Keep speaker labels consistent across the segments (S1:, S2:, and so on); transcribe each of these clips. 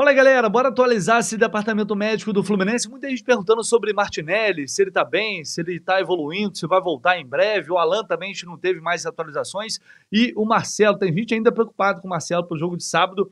S1: Fala galera, bora atualizar esse departamento médico do Fluminense. Muita gente perguntando sobre Martinelli, se ele tá bem, se ele tá evoluindo, se vai voltar em breve. O Alan também a gente não teve mais atualizações. E o Marcelo, tem gente ainda preocupado com o Marcelo pro jogo de sábado.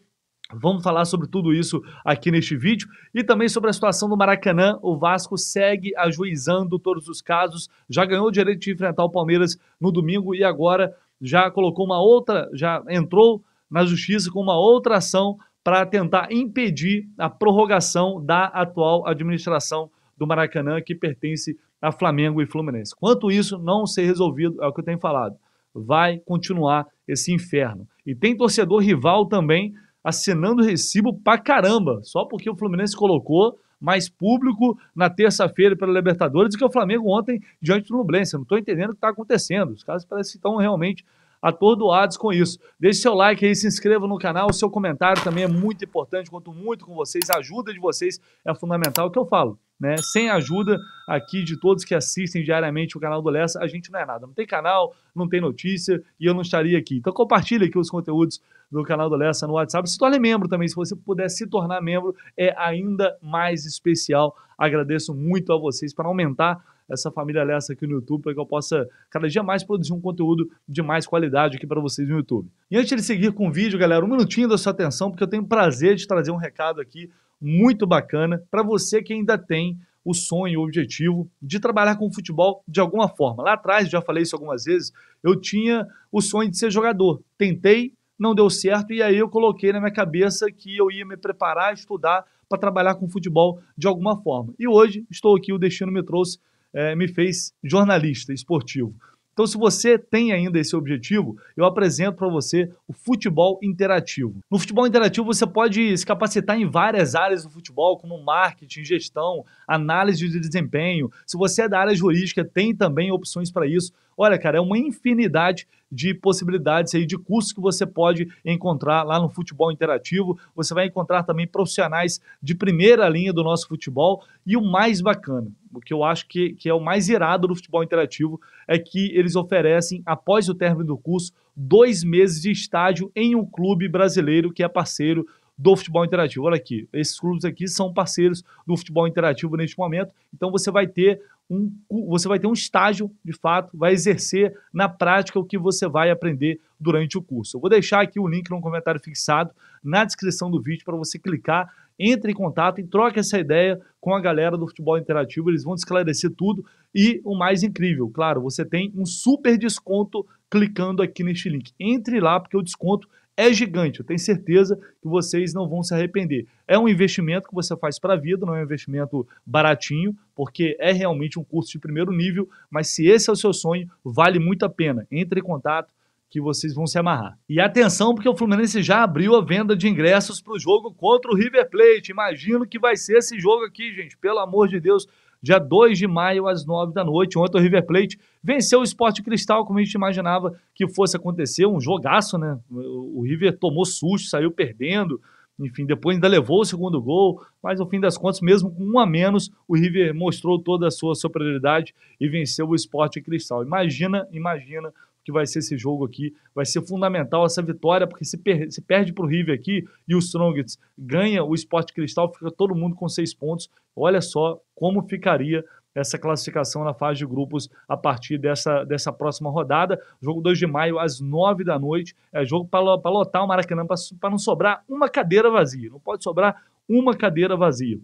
S1: Vamos falar sobre tudo isso aqui neste vídeo e também sobre a situação do Maracanã. O Vasco segue ajuizando todos os casos, já ganhou o direito de enfrentar o Palmeiras no domingo e agora já colocou uma outra, já entrou na justiça com uma outra ação para tentar impedir a prorrogação da atual administração do Maracanã, que pertence a Flamengo e Fluminense. Quanto isso não ser resolvido, é o que eu tenho falado, vai continuar esse inferno. E tem torcedor rival também assinando recibo para caramba, só porque o Fluminense colocou mais público na terça-feira pela Libertadores do que o Flamengo ontem diante do Nublense. Eu não estou entendendo o que está acontecendo. Os caras parecem que estão realmente atordoados com isso. Deixe seu like aí, se inscreva no canal, o seu comentário também é muito importante, conto muito com vocês, a ajuda de vocês é fundamental, é o que eu falo. Né? Sem ajuda aqui de todos que assistem diariamente o canal do Lessa, a gente não é nada. Não tem canal, não tem notícia e eu não estaria aqui. Então compartilha aqui os conteúdos do canal do Lessa no WhatsApp. Se torne membro também, se você puder se tornar membro, é ainda mais especial. Agradeço muito a vocês para aumentar essa família Lessa aqui no YouTube para que eu possa cada dia mais produzir um conteúdo de mais qualidade aqui para vocês no YouTube. E antes de seguir com o vídeo, galera, um minutinho da sua atenção, porque eu tenho prazer de trazer um recado aqui muito bacana para você que ainda tem o sonho, o objetivo de trabalhar com futebol de alguma forma. Lá atrás, já falei isso algumas vezes, eu tinha o sonho de ser jogador. Tentei, não deu certo, e aí eu coloquei na minha cabeça que eu ia me preparar, estudar para trabalhar com futebol de alguma forma. E hoje estou aqui, o Destino me trouxe é, me fez jornalista esportivo. Então, se você tem ainda esse objetivo, eu apresento para você o futebol interativo. No futebol interativo, você pode se capacitar em várias áreas do futebol, como marketing, gestão, análise de desempenho. Se você é da área jurídica, tem também opções para isso. Olha, cara, é uma infinidade de possibilidades aí de cursos que você pode encontrar lá no futebol interativo. Você vai encontrar também profissionais de primeira linha do nosso futebol. E o mais bacana, o que eu acho que, que é o mais irado do futebol interativo, é que eles oferecem, após o término do curso, dois meses de estágio em um clube brasileiro que é parceiro do futebol interativo. Olha aqui, esses clubes aqui são parceiros do futebol interativo neste momento, então você vai ter um, você vai ter um estágio, de fato, vai exercer na prática o que você vai aprender durante o curso. Eu vou deixar aqui o link no comentário fixado na descrição do vídeo para você clicar, entre em contato e troque essa ideia com a galera do futebol interativo, eles vão te esclarecer tudo e o mais incrível, claro, você tem um super desconto clicando aqui neste link. Entre lá porque o desconto é gigante. Eu tenho certeza que vocês não vão se arrepender. É um investimento que você faz para a vida, não é um investimento baratinho, porque é realmente um curso de primeiro nível, mas se esse é o seu sonho, vale muito a pena. Entre em contato que vocês vão se amarrar. E atenção, porque o Fluminense já abriu a venda de ingressos para o jogo contra o River Plate. Imagino que vai ser esse jogo aqui, gente. Pelo amor de Deus, dia 2 de maio, às 9 da noite. Ontem o River Plate venceu o Esporte Cristal, como a gente imaginava que fosse acontecer, um jogaço, né? O River tomou susto, saiu perdendo, enfim, depois ainda levou o segundo gol, mas no fim das contas, mesmo com um a menos, o River mostrou toda a sua superioridade e venceu o Esporte Cristal. Imagina, imagina que vai ser esse jogo aqui. Vai ser fundamental essa vitória, porque se, per se perde para o River aqui e o Strongest ganha o Sport Cristal, fica todo mundo com seis pontos. Olha só como ficaria essa classificação na fase de grupos a partir dessa, dessa próxima rodada. Jogo 2 de maio, às 9 da noite. É jogo para lotar o Maracanã, para não sobrar uma cadeira vazia. Não pode sobrar uma cadeira vazia.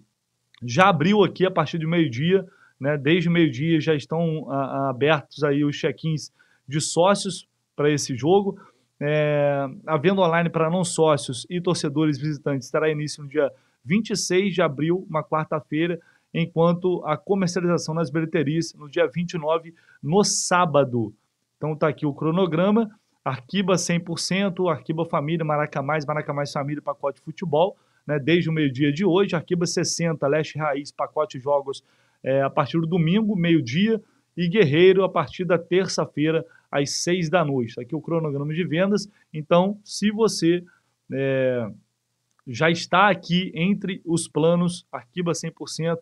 S1: Já abriu aqui a partir de meio-dia, né? Desde meio-dia já estão ah, ah, abertos aí os check-ins de sócios para esse jogo. É, a venda online para não sócios e torcedores visitantes terá início no dia 26 de abril, uma quarta-feira, enquanto a comercialização nas bilheterias no dia 29, no sábado. Então está aqui o cronograma, Arquiba 100%, Arquiba Família, Maraca Mais, Maraca Mais Família, pacote futebol, né, desde o meio-dia de hoje, Arquiba 60, Leste Raiz, pacote jogos é, a partir do domingo, meio-dia, e Guerreiro a partir da terça-feira, às 6 da noite. Tá aqui o cronograma de vendas. Então, se você é, já está aqui entre os planos Arquiba 100%,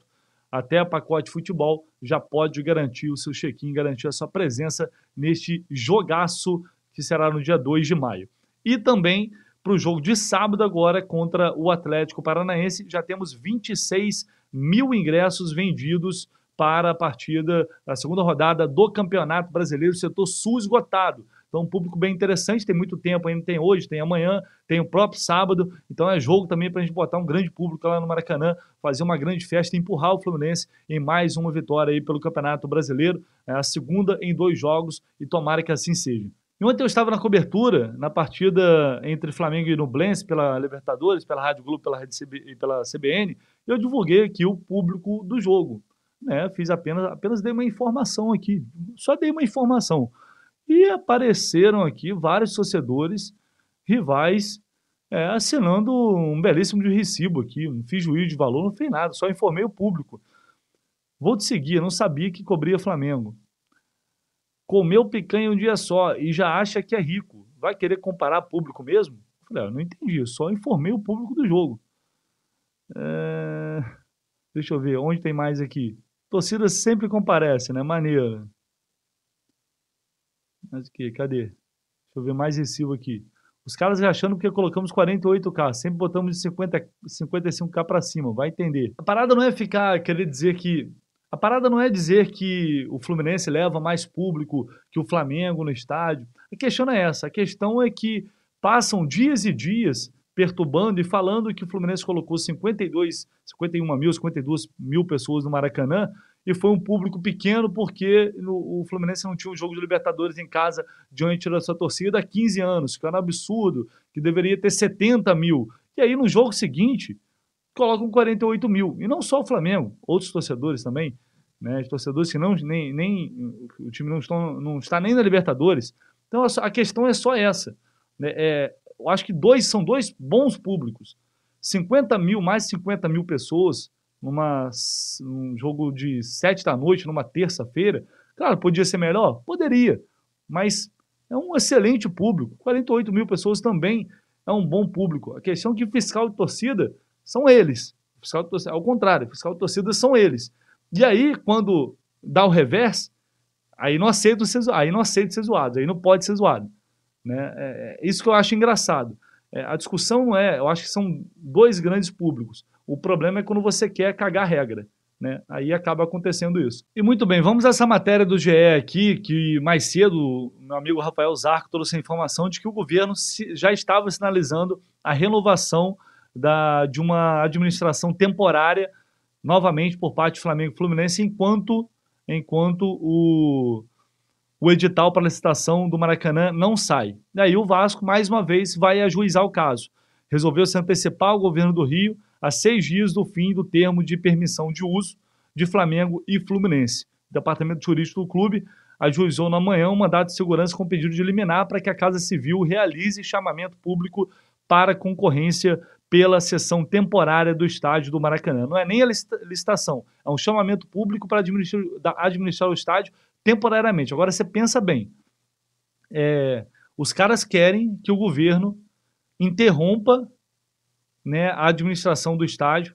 S1: até pacote futebol, já pode garantir o seu check-in, garantir a sua presença neste jogaço que será no dia 2 de maio. E também para o jogo de sábado agora contra o Atlético Paranaense, já temos 26 mil ingressos vendidos para a partida, a segunda rodada do Campeonato Brasileiro, setor sul esgotado. Então, um público bem interessante, tem muito tempo ainda, tem hoje, tem amanhã, tem o próprio sábado. Então, é jogo também para a gente botar um grande público lá no Maracanã, fazer uma grande festa e empurrar o Fluminense em mais uma vitória aí pelo Campeonato Brasileiro, é a segunda em dois jogos, e tomara que assim seja. E ontem eu estava na cobertura, na partida entre Flamengo e Nublense, pela Libertadores, pela Rádio Globo pela Rede CB, e pela CBN, e eu divulguei aqui o público do jogo né? Fiz apenas, apenas dei uma informação aqui, só dei uma informação. E apareceram aqui vários torcedores rivais é, assinando um belíssimo de recibo aqui. Não fiz juízo de valor, não fiz nada, só informei o público. Vou te seguir, não sabia que cobria Flamengo. Comeu picanha um dia só e já acha que é rico. Vai querer comparar público mesmo? falei, ah, não entendi, só informei o público do jogo. É... Deixa eu ver, onde tem mais aqui? Torcida sempre comparece, né? Maneiro. Mas o que? Cadê? Deixa eu ver mais Silva aqui. Os caras achando que colocamos 48k, sempre botamos de 50, 55k para cima, vai entender. A parada não é ficar, querer dizer que. A parada não é dizer que o Fluminense leva mais público que o Flamengo no estádio. A questão é essa. A questão é que passam dias e dias perturbando e falando que o Fluminense colocou 52, 51 mil, 52 mil pessoas no Maracanã e foi um público pequeno porque o Fluminense não tinha um jogo de Libertadores em casa diante da sua torcida há 15 anos, que era um absurdo, que deveria ter 70 mil. E aí no jogo seguinte colocam 48 mil. E não só o Flamengo, outros torcedores também, né, torcedores que não, nem, nem o time não, estão, não está nem na Libertadores. Então a questão é só essa. Né? é, eu acho que dois são dois bons públicos. 50 mil, mais 50 mil pessoas numa, num jogo de sete da noite, numa terça-feira. Claro, podia ser melhor? Poderia. Mas é um excelente público. 48 mil pessoas também é um bom público. A questão é que fiscal de torcida são eles. Fiscal de torcida, ao contrário, fiscal de torcida são eles. E aí, quando dá o reverso, aí não aceita ser, aí não aceita ser zoado, aí não pode ser zoado. Né? É, é, isso que eu acho engraçado. É, a discussão não é, eu acho que são dois grandes públicos. O problema é quando você quer cagar regra. Né? Aí acaba acontecendo isso. E muito bem, vamos a essa matéria do GE aqui, que mais cedo meu amigo Rafael Zarco trouxe a informação de que o governo já estava sinalizando a renovação da, de uma administração temporária, novamente por parte do Flamengo e Fluminense, enquanto, enquanto o o edital para licitação do Maracanã não sai. Daí o Vasco, mais uma vez, vai ajuizar o caso. Resolveu se antecipar ao governo do Rio a seis dias do fim do termo de permissão de uso de Flamengo e Fluminense. O Departamento Jurídico do Clube ajuizou na manhã um mandato de segurança com pedido de liminar para que a Casa Civil realize chamamento público para concorrência pela sessão temporária do estádio do Maracanã. Não é nem a licitação, é um chamamento público para administrar, administrar o estádio temporariamente. Agora você pensa bem. É, os caras querem que o governo interrompa né, a administração do estádio,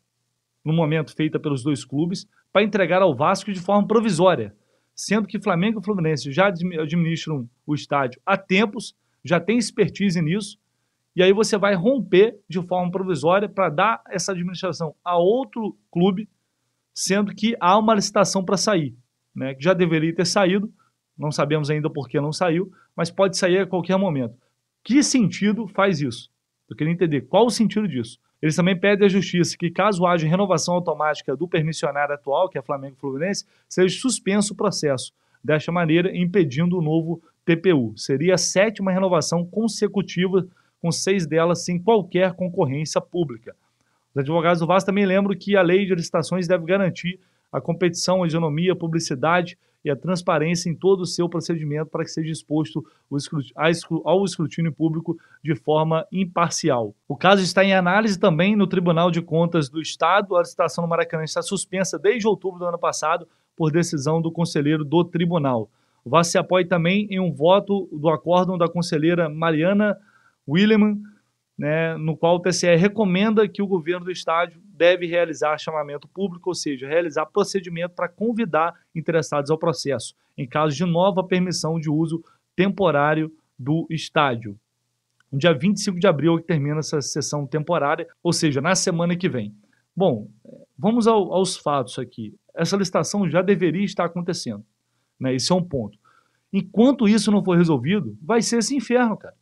S1: no momento feita pelos dois clubes, para entregar ao Vasco de forma provisória. Sendo que Flamengo e Fluminense já administram o estádio há tempos, já tem expertise nisso, e aí você vai romper de forma provisória para dar essa administração a outro clube, sendo que há uma licitação para sair né, que já deveria ter saído, não sabemos ainda por que não saiu, mas pode sair a qualquer momento. Que sentido faz isso? Eu queria entender qual o sentido disso. Eles também pedem à justiça que, caso haja renovação automática do permissionário atual, que é Flamengo Fluminense, seja suspenso o processo, desta maneira impedindo o novo TPU. Seria a sétima renovação consecutiva, com seis delas sem qualquer concorrência pública. Os advogados do Vasco também lembram que a lei de licitações deve garantir a competição, a isonomia, a publicidade e a transparência em todo o seu procedimento para que seja exposto ao escrutínio público de forma imparcial. O caso está em análise também no Tribunal de Contas do Estado. A licitação no Maracanã está suspensa desde outubro do ano passado por decisão do conselheiro do tribunal. O VAR se apoia também em um voto do acórdão da conselheira Mariana Williman, né, no qual o TCE recomenda que o governo do estádio deve realizar chamamento público, ou seja, realizar procedimento para convidar interessados ao processo, em caso de nova permissão de uso temporário do estádio. No dia 25 de abril é que termina essa sessão temporária, ou seja, na semana que vem. Bom, vamos ao, aos fatos aqui. Essa licitação já deveria estar acontecendo. Né? Esse é um ponto. Enquanto isso não for resolvido, vai ser esse inferno, cara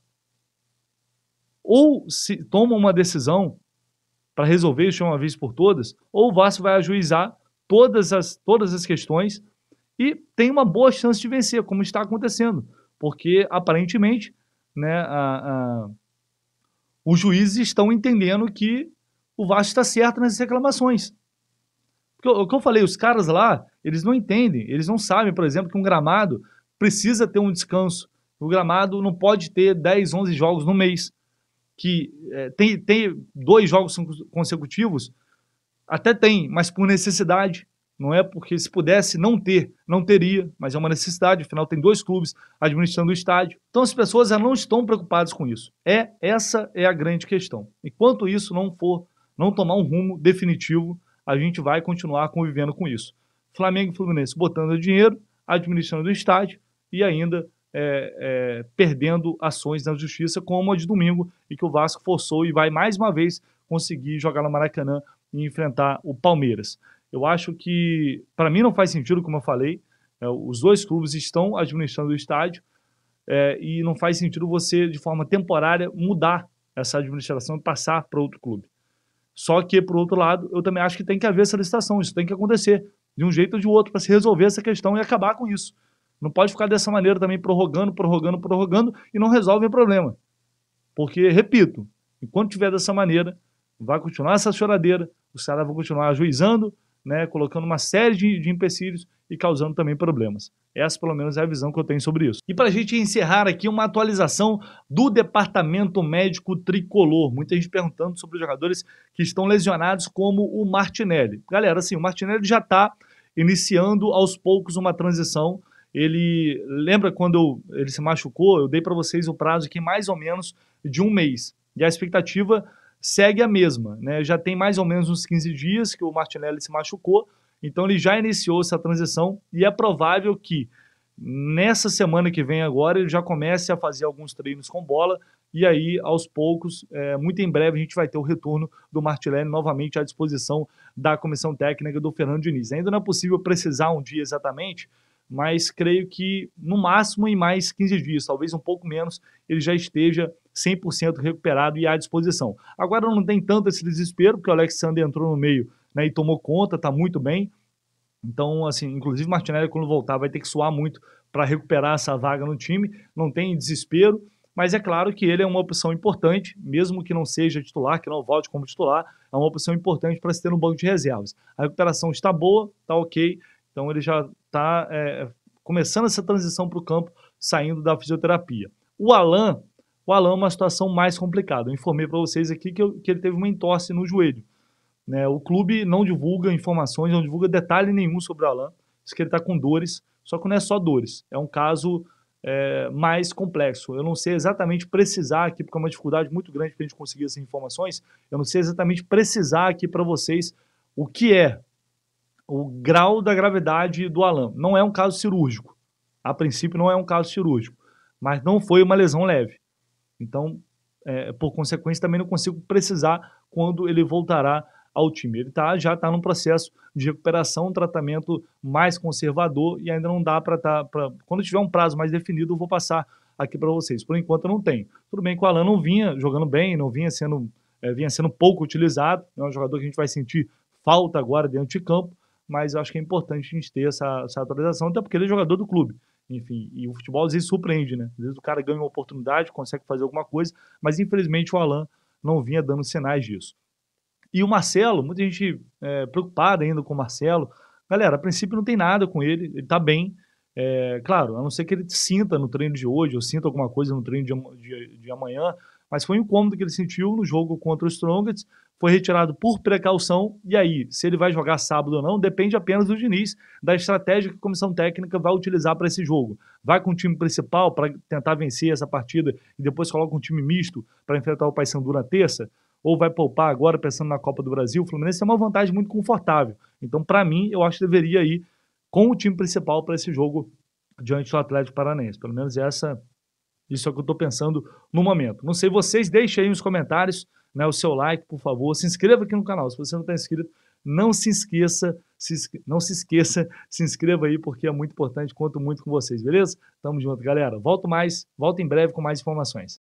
S1: ou se toma uma decisão para resolver isso de uma vez por todas, ou o Vasco vai ajuizar todas as, todas as questões e tem uma boa chance de vencer, como está acontecendo, porque aparentemente né, a, a, os juízes estão entendendo que o Vasco está certo nas reclamações. Porque, o que eu falei, os caras lá, eles não entendem, eles não sabem, por exemplo, que um gramado precisa ter um descanso. O gramado não pode ter 10, 11 jogos no mês que é, tem, tem dois jogos consecutivos, até tem, mas por necessidade. Não é porque se pudesse não ter, não teria, mas é uma necessidade. Afinal, tem dois clubes administrando o estádio. Então, as pessoas não estão preocupadas com isso. É Essa é a grande questão. Enquanto isso não for, não tomar um rumo definitivo, a gente vai continuar convivendo com isso. Flamengo e Fluminense botando dinheiro, administrando o estádio e ainda é, é, perdendo ações na justiça, como a de domingo, e que o Vasco forçou e vai mais uma vez conseguir jogar no Maracanã e enfrentar o Palmeiras. Eu acho que, para mim, não faz sentido, como eu falei, é, os dois clubes estão administrando o estádio é, e não faz sentido você, de forma temporária, mudar essa administração e passar para outro clube. Só que, por outro lado, eu também acho que tem que haver essa licitação, isso tem que acontecer de um jeito ou de outro para se resolver essa questão e acabar com isso. Não pode ficar dessa maneira também prorrogando, prorrogando, prorrogando e não resolve o problema. Porque, repito, enquanto tiver dessa maneira, vai continuar essa choradeira, os caras vão continuar ajuizando, né, colocando uma série de, de empecilhos e causando também problemas. Essa, pelo menos, é a visão que eu tenho sobre isso. E para a gente encerrar aqui, uma atualização do Departamento Médico Tricolor. Muita gente perguntando sobre os jogadores que estão lesionados, como o Martinelli. Galera, assim, o Martinelli já está iniciando aos poucos uma transição ele lembra quando eu, ele se machucou, eu dei para vocês o prazo aqui mais ou menos de um mês. E a expectativa segue a mesma, né? Já tem mais ou menos uns 15 dias que o Martinelli se machucou, então ele já iniciou essa transição e é provável que nessa semana que vem agora ele já comece a fazer alguns treinos com bola e aí aos poucos, é, muito em breve a gente vai ter o retorno do Martinelli novamente à disposição da comissão técnica do Fernando Diniz. Ainda não é possível precisar um dia exatamente, mas creio que no máximo em mais 15 dias, talvez um pouco menos, ele já esteja 100% recuperado e à disposição. Agora não tem tanto esse desespero, porque o Alexander entrou no meio né, e tomou conta, está muito bem. Então, assim, inclusive Martinelli, quando voltar, vai ter que suar muito para recuperar essa vaga no time. Não tem desespero, mas é claro que ele é uma opção importante, mesmo que não seja titular, que não volte como titular, é uma opção importante para se ter um banco de reservas. A recuperação está boa, está ok, então ele já está é, começando essa transição para o campo, saindo da fisioterapia. O Alan, o Alan é uma situação mais complicada. Eu informei para vocês aqui que, eu, que, ele teve uma entorse no joelho. Né? O clube não divulga informações, não divulga detalhe nenhum sobre o Alan. Diz que ele está com dores, só que não é só dores. É um caso é, mais complexo. Eu não sei exatamente precisar aqui, porque é uma dificuldade muito grande para a gente conseguir essas informações. Eu não sei exatamente precisar aqui para vocês o que é, o grau da gravidade do Alan. Não é um caso cirúrgico. A princípio, não é um caso cirúrgico. Mas não foi uma lesão leve. Então, é, por consequência, também não consigo precisar quando ele voltará ao time. Ele tá, já está num processo de recuperação, um tratamento mais conservador e ainda não dá para estar. Tá, pra... Quando tiver um prazo mais definido, eu vou passar aqui para vocês. Por enquanto, não tem. Tudo bem que o Alan não vinha jogando bem, não vinha sendo, é, vinha sendo pouco utilizado. É um jogador que a gente vai sentir falta agora dentro de campo mas eu acho que é importante a gente ter essa, essa atualização, até porque ele é jogador do clube. Enfim, e o futebol às vezes surpreende, né? Às vezes o cara ganha uma oportunidade, consegue fazer alguma coisa, mas infelizmente o Alan não vinha dando sinais disso. E o Marcelo, muita gente é, preocupada ainda com o Marcelo. Galera, a princípio não tem nada com ele, ele tá bem. É, claro, a não ser que ele sinta no treino de hoje, ou sinta alguma coisa no treino de, de, de amanhã, mas foi um incômodo que ele sentiu no jogo contra os Strongets foi retirado por precaução. E aí, se ele vai jogar sábado ou não, depende apenas do Diniz, da estratégia que a comissão técnica vai utilizar para esse jogo. Vai com o time principal para tentar vencer essa partida e depois coloca um time misto para enfrentar o Paysandu na terça? Ou vai poupar agora pensando na Copa do Brasil? O Fluminense é uma vantagem muito confortável. Então, para mim, eu acho que deveria ir com o time principal para esse jogo diante do Atlético Paranaense. Pelo menos essa isso é o que eu estou pensando no momento. Não sei vocês, deixem aí nos comentários né, o seu like, por favor. Se inscreva aqui no canal. Se você não está inscrito, não se esqueça, se, não se esqueça, se inscreva aí, porque é muito importante. Conto muito com vocês, beleza? Tamo junto, galera. Volto mais, volto em breve com mais informações.